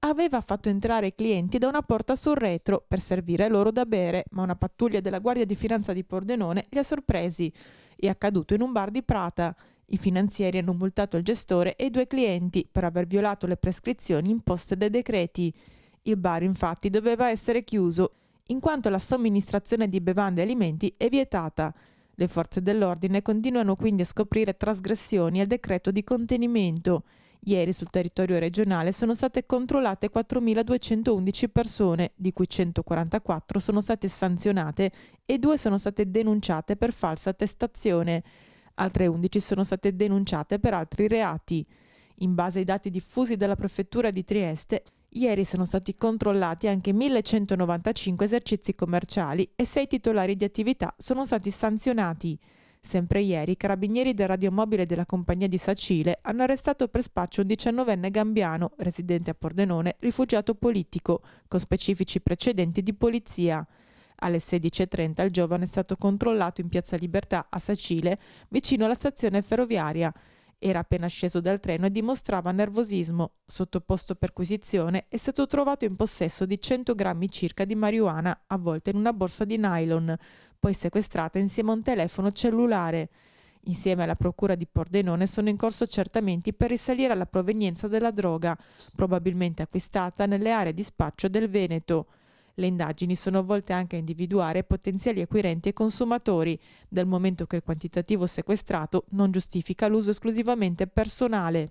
aveva fatto entrare i clienti da una porta sul retro per servire loro da bere, ma una pattuglia della Guardia di Finanza di Pordenone li ha sorpresi. È accaduto in un bar di Prata. I finanzieri hanno multato il gestore e i due clienti per aver violato le prescrizioni imposte dai decreti. Il bar infatti doveva essere chiuso, in quanto la somministrazione di bevande e alimenti è vietata. Le forze dell'ordine continuano quindi a scoprire trasgressioni al decreto di contenimento. Ieri sul territorio regionale sono state controllate 4.211 persone, di cui 144 sono state sanzionate e due sono state denunciate per falsa attestazione. Altre 11 sono state denunciate per altri reati. In base ai dati diffusi dalla Prefettura di Trieste, ieri sono stati controllati anche 1.195 esercizi commerciali e 6 titolari di attività sono stati sanzionati. Sempre ieri, i carabinieri del radiomobile della compagnia di Sacile hanno arrestato per spaccio un 19enne gambiano, residente a Pordenone, rifugiato politico, con specifici precedenti di polizia. Alle 16.30 il giovane è stato controllato in Piazza Libertà a Sacile, vicino alla stazione ferroviaria. Era appena sceso dal treno e dimostrava nervosismo, sottoposto a perquisizione, è stato trovato in possesso di 100 grammi circa di marijuana avvolta in una borsa di nylon, poi sequestrata insieme a un telefono cellulare. Insieme alla procura di Pordenone sono in corso accertamenti per risalire alla provenienza della droga, probabilmente acquistata nelle aree di spaccio del Veneto. Le indagini sono volte anche a individuare potenziali acquirenti e consumatori, dal momento che il quantitativo sequestrato non giustifica l'uso esclusivamente personale.